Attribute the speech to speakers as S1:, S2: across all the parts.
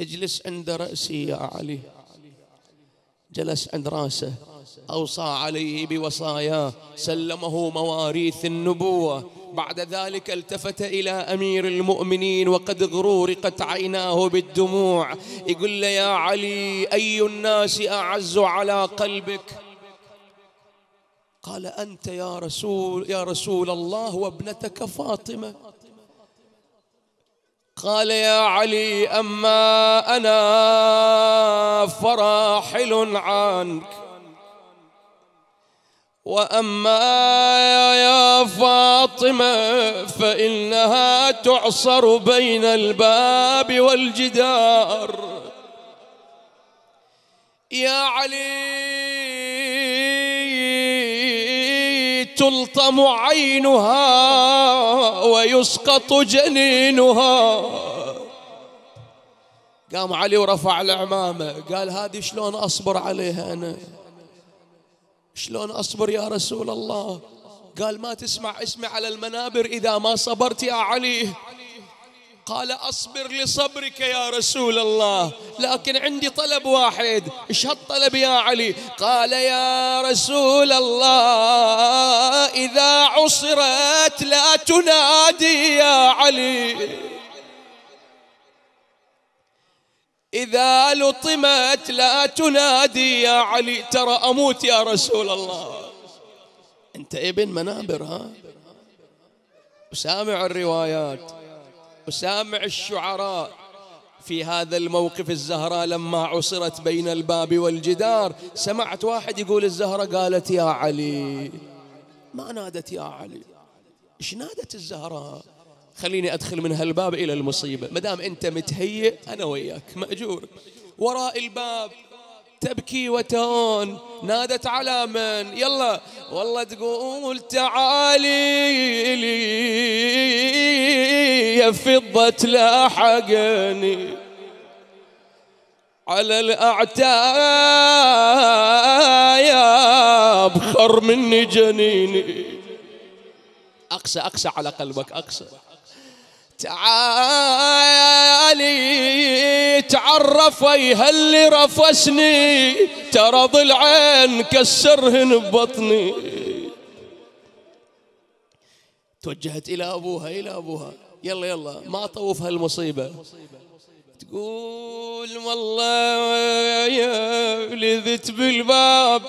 S1: اجلس عند رأسي يا علي جلس عند راسه أوصى عليه بوصاياه سلمه مواريث النبوة بعد ذلك التفت إلى أمير المؤمنين وقد غرورقت عيناه بالدموع يقول له يا علي أي الناس أعز على قلبك قال أنت يا رسول يا رسول الله وابنتك فاطمة قال يا علي أما أنا فراحل عنك وأما يا فاطمة فإنها تعصر بين الباب والجدار يا علي يلطم عينها ويسقط جنينها قام علي ورفع العمامة قال هذه شلون أصبر عليها أنا شلون أصبر يا رسول الله قال ما تسمع اسمي على المنابر إذا ما صبرت يا علي قال أصبر لصبرك يا رسول الله لكن عندي طلب واحد إيش هالطلب يا علي قال يا رسول الله إذا عصرت لا تنادي يا علي إذا لطمت لا تنادي يا علي ترى أموت يا رسول الله أنت ابن منابر ها وسامع الروايات وسامع الشعراء في هذا الموقف الزهراء لما عصرت بين الباب والجدار سمعت واحد يقول الزهرة قالت يا علي ما نادت يا علي ايش نادت الزهراء خليني أدخل من هالباب إلى المصيبة مدام أنت متهيئ أنا وياك مأجور وراء الباب تبكي وتون نادت على من يلا والله تقول تعالي لي يا فضة لاحقني على الأعتاب خر مني جنيني أقسى أقسى على قلبك أقسى تعالي تعرف ويها اللي رفسني ترى ضلعين كسرهن ببطني توجهت إلى أبوها إلى أبوها يلا يلا ما طوف هالمصيبة تقول والله يا لذت بالباب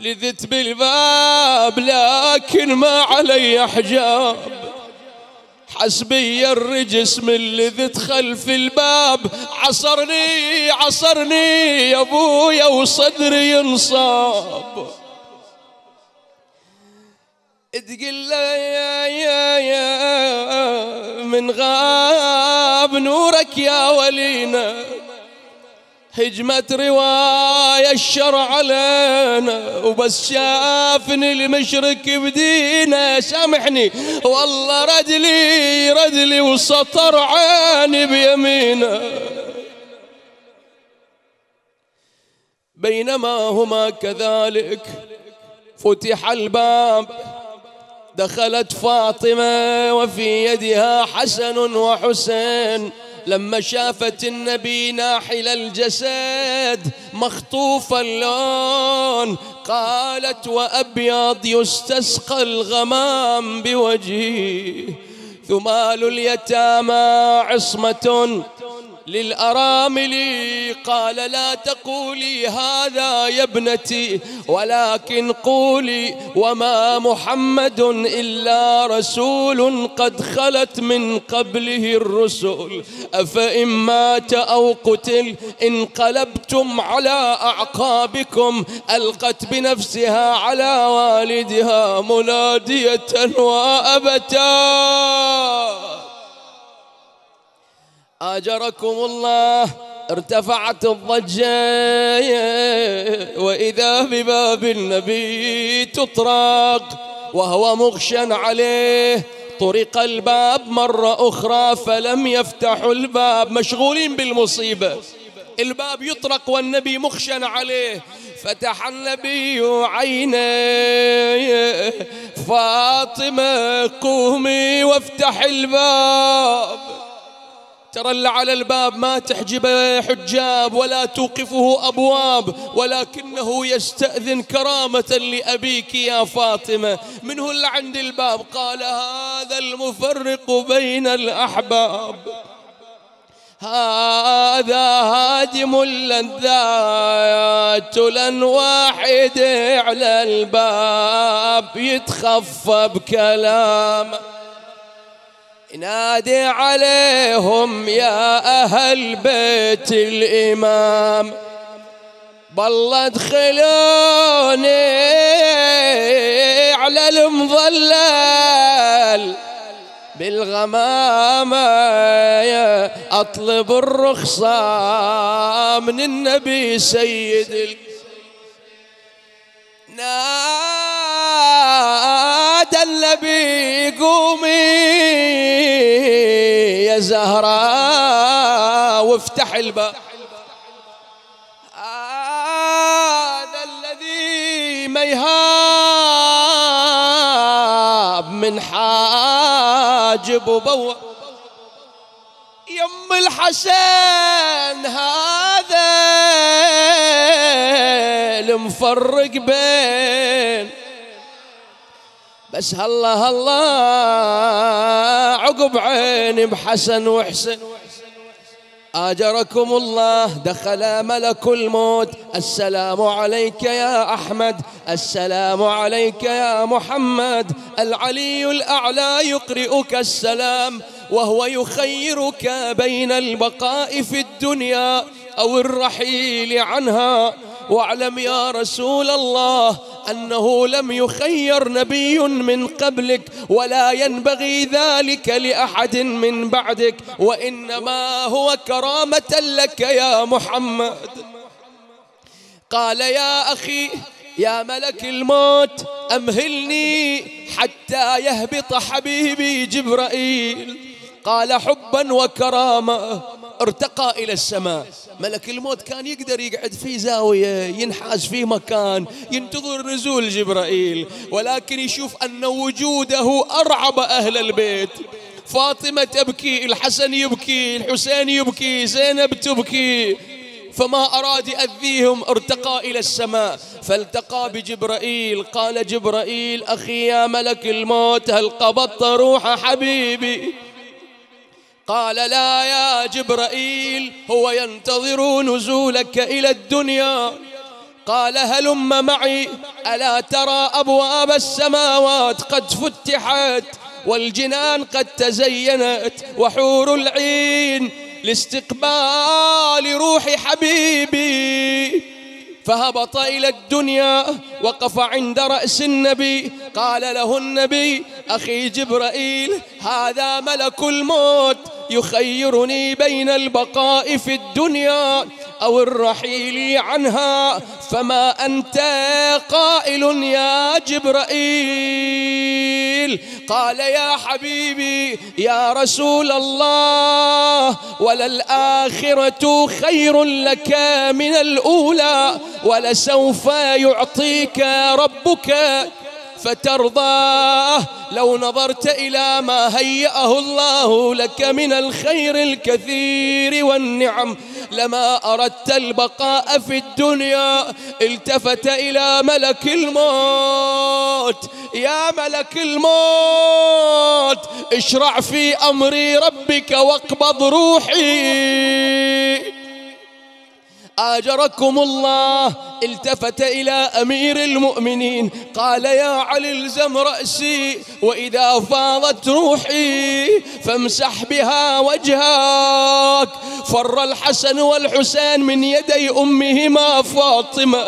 S1: لذت بالباب لكن ما علي حجاب حسبي الرجس من لذت خلف الباب عصرني عصرني يا ابويا وصدري ينصاب تقل يا يا يا من غاب نورك يا ولينا هجمت رواية الشر علينا وبس شافني المشرك بدينا سامحني والله ردلي ردلي وسطر عيني بيمينا بينما هما كذلك فتح الباب دخلت فاطمة وفي يدها حسن وحسين لما شافت النبي ناحل الجسد مخطوف اللون قالت وأبيض يستسقى الغمام بوجهه ثمال اليتامى عصمة للأرامل قال لا تقولي هذا يا ابنتي ولكن قولي وما محمد إلا رسول قد خلت من قبله الرسل أفإن مات أو قتل انقلبتم على أعقابكم ألقت بنفسها على والدها منادية وأبتا آجركم الله ارتفعت الضجة وإذا بباب النبي تطرق وهو مغشى عليه طرق الباب مرة أخرى فلم يفتحوا الباب مشغولين بالمصيبة الباب يطرق والنبي مخشى عليه فتح النبي عينيه فاطمة قومي وافتح الباب ترى اللي على الباب ما تحجبه حجاب ولا توقفه أبواب ولكنه يستأذن كرامة لأبيك يا فاطمة منه اللي عند الباب قال هذا المفرق بين الأحباب هذا هادم اللذات لن واحد على الباب يتخفى بكلامه نادي عليهم يا أهل بيت الإمام بالله ادخلوني على المظلل بالغمامة أطلب الرخصة من النبي سيد ال... نادى النبي قومي يا زهراء وافتح الباب هذا الذي ما يهاب من حاجب وبواب يم الحسن هذا المفرق بين بس الله الله عقب عيني بحسن وحسن آجركم الله دخل ملك الموت السلام عليك يا أحمد السلام عليك يا محمد العلي الأعلى يقرئك السلام وهو يخيرك بين البقاء في الدنيا أو الرحيل عنها واعلم يا رسول الله أنه لم يخير نبي من قبلك ولا ينبغي ذلك لأحد من بعدك وإنما هو كرامة لك يا محمد قال يا أخي يا ملك الموت أمهلني حتى يهبط حبيبي جبرائيل قال حبا وكرامه ارتقى إلى السماء ملك الموت كان يقدر يقعد في زاوية ينحاز في مكان ينتظر نزول جبرائيل ولكن يشوف أن وجوده أرعب أهل البيت فاطمة تبكي الحسن يبكي الحسين يبكي زينب تبكي فما أراد يأذيهم ارتقى إلى السماء فالتقى بجبرائيل قال جبرائيل أخي يا ملك الموت هل قبضت روح حبيبي قال لا يا جبرائيل هو ينتظر نزولك إلى الدنيا قال هلم معي ألا ترى أبواب السماوات قد فتحت والجنان قد تزينت وحور العين لاستقبال روح حبيبي فهبط إلى الدنيا وقف عند رأس النبي قال له النبي أخي جبرائيل هذا ملك الموت يخيرني بين البقاء في الدنيا أو الرحيل عنها فما أنت قائل يا جبرائيل قال يا حبيبي يا رسول الله ولا الاخره خير لك من الأولى ولسوف يعطيك ربك فترضى لو نظرت إلى ما هيأه الله لك من الخير الكثير والنعم لما أردت البقاء في الدنيا التفت إلى ملك الموت يا ملك الموت اشرع في أمري ربك واقبض روحي آجركم الله التفت إلى أمير المؤمنين قال يا علي الزم رأسي وإذا فاضت روحي فامسح بها وجهك فر الحسن والحسين من يدي أمهما فاطمة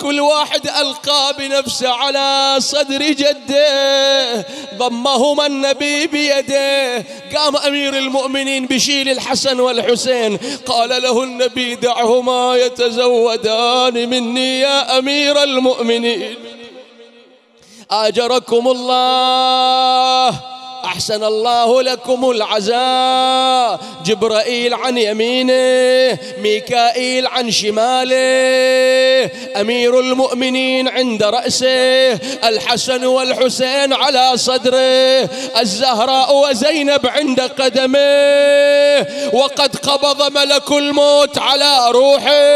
S1: كل واحد ألقى بنفسه على صدر جده ضمهما النبي بيده قام أمير المؤمنين بشيل الحسن والحسين قال له النبي دعهما يتزودان مني يا أمير المؤمنين آجركم الله أحسن الله لكم العزاء جبرائيل عن يمينه ميكائيل عن شماله أمير المؤمنين عند رأسه الحسن والحسين على صدره الزهراء وزينب عند قدمه وقد قبض ملك الموت على روحه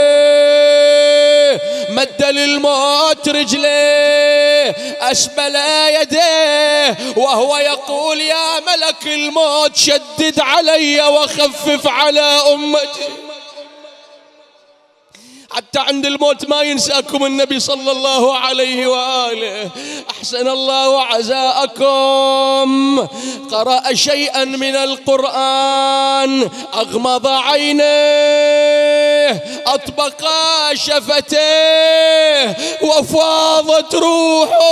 S1: مد للموت رجليه أسبل يديه وهو يقول يا ملك الموت شدد علي وخفف على أمتي حتى عند الموت ما ينساكم النبي صلى الله عليه وآله أحسن الله عزاءكم قرأ شيئا من القرآن أغمض عينيه أطبقا شفتيه وفاضت روحه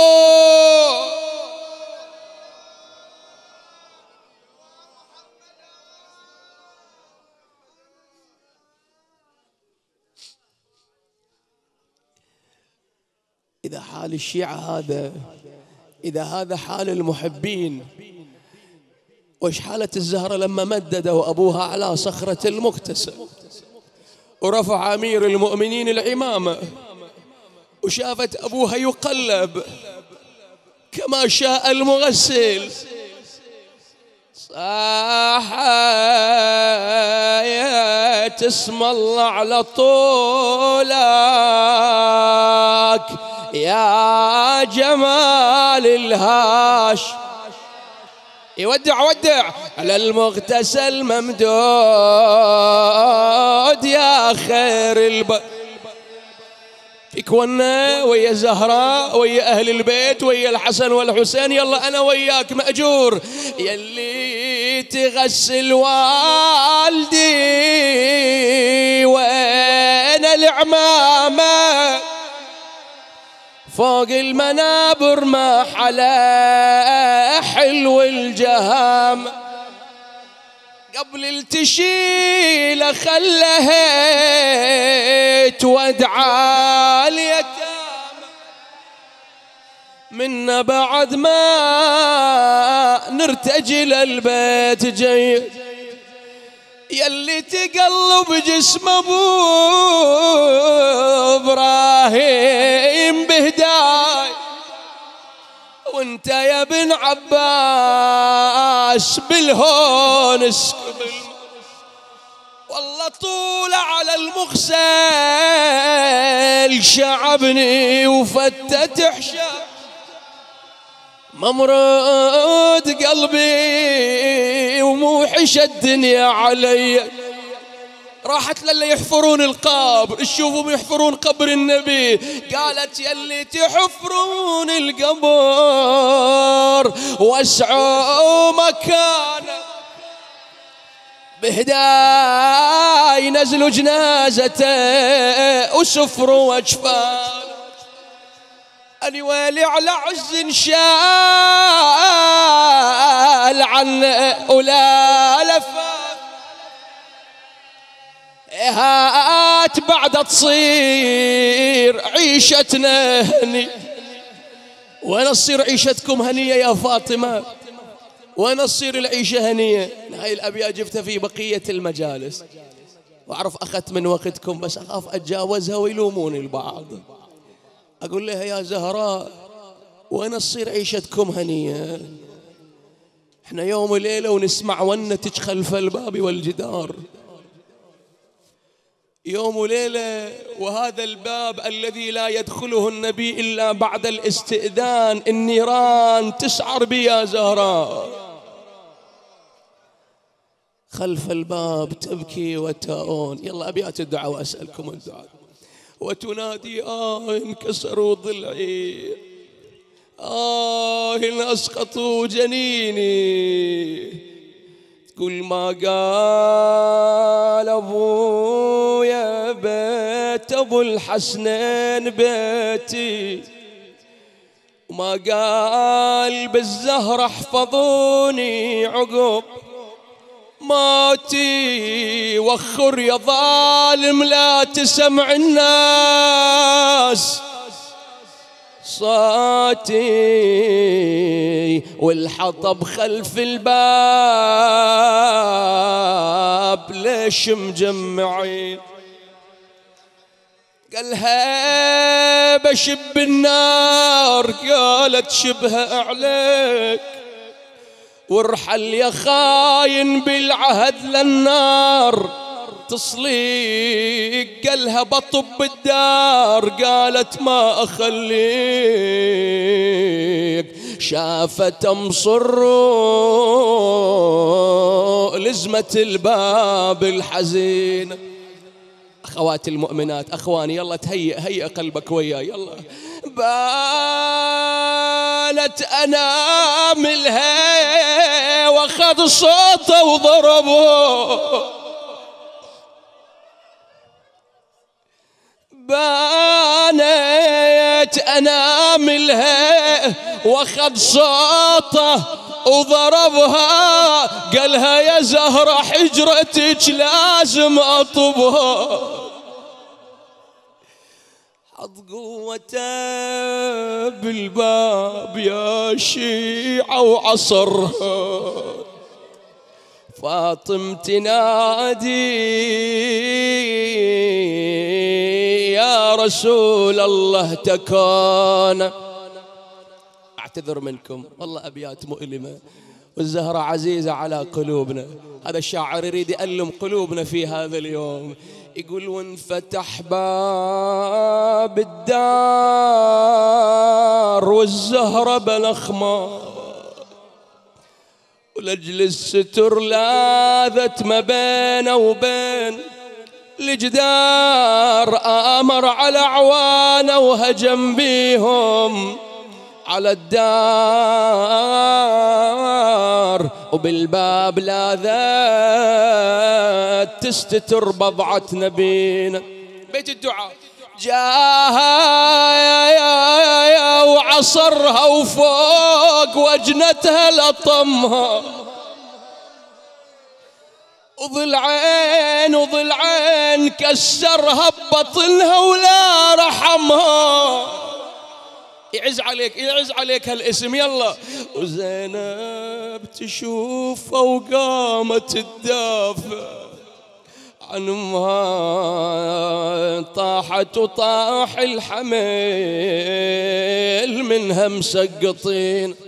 S1: إذا حال الشيعة هذا إذا هذا حال المحبين وش حالة الزهرة لما مددوا أبوها على صخرة المكتسب ورفع أمير المؤمنين العمامة وشافت أبوها يقلب كما شاء المغسل صاحت اسم الله على طولك يا جمال الهاش يودع ودع على المغتسل ممدود يا خير الب فيك ونا ويا زهراء ويا اهل البيت ويا الحسن والحسين يلا انا وياك ماجور يلي تغسل والدي وين العمامه فوق المنابر ما حلا حلو الجهام قبل التشيل خله تودع اليتامى منا بعد ما نرتجل البيت جيد يلي تقلب جسم ابو ابراهيم بهداي وانت يا ابن عباس بالهون والله طول على المغسل شعبني وفتت حشا ممرود قلبي وحش الدنيا علي راحت للي يحفرون القبر تشوفهم يحفرون قبر النبي قالت يلي تحفرون القبر واسعوا مكان بهداي نزلوا جنازته وسفروا اجفان اني ويلي على عز شاء وعل عن ولا هات بعد تصير عيشتنا هني وين تصير عيشتكم هنية يا فاطمة وين تصير العيشة هنية هاي الأبيات جبتها في بقية المجالس وأعرف أخذت من وقتكم بس أخاف أتجاوزها ويلوموني البعض أقول لها يا زهراء وين تصير عيشتكم هنية احنا يوم وليلة ونسمع ونتج خلف الباب والجدار يوم وليلة وهذا الباب الذي لا يدخله النبي إلا بعد الاستئذان النيران تسعر بي يا زهراء خلف الباب تبكي وتؤون يلا أبيات الدعاء وأسألكم الدعاء وتنادي آه انكسروا ضلعي آه إن أسقطوا جنيني كل ما قال أبويا بيت أبو الحسنين بيتي وما قال بالزهر احفظوني عقب ماتي وخر يا ظالم لا تسمع الناس صوتي والحطب خلف الباب ليش مجمعين قالها بشب النار قالت شبه عليك وارحل يا خاين بالعهد للنار تصليك قالها بطب الدار قالت ما أخليك شافت مصر لزمة الباب الحزين أخواتي المؤمنات أخواني يلا تهيئ هيئ قلبك وياي يلا بالت أناملها واخذ صوته وضربه ضاقت أناملها واخذ صوته وضربها قالها يا زهرة حجرتك لازم أطبها حط قوته بالباب يا شيعة وعصرها فاطم تنادي يا رسول الله تكون أعتذر منكم والله أبيات مؤلمة والزهرة عزيزة على قلوبنا هذا الشاعر يريد يألم قلوبنا في هذا اليوم يقول وانفتح باب الدار والزهرة بالأخمار ولأجل الستر لاذت ما بينه وبين الجدار امر على اعوانه وهجم بيهم على الدار وبالباب لاذات تستتر بضعة نبينا بيت الدعاء جاها وعصرها وفوق وجنتها لطمها وضلعين وضلعين كسرها ببطنها ولا رحمها يعز عليك يعز عليك هالاسم يلا وزينب تشوف وقامت تدافع عن امها طاحت وطاح الحمل منها مسقطين